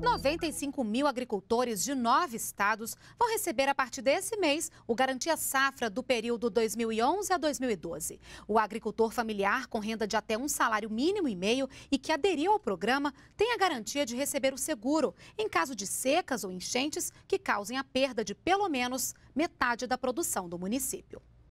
95 mil agricultores de nove estados vão receber a partir desse mês o Garantia Safra do período 2011 a 2012. O agricultor familiar com renda de até um salário mínimo e meio e que aderiu ao programa tem a garantia de receber o seguro em caso de secas ou enchentes que causem a perda de pelo menos metade da produção do município.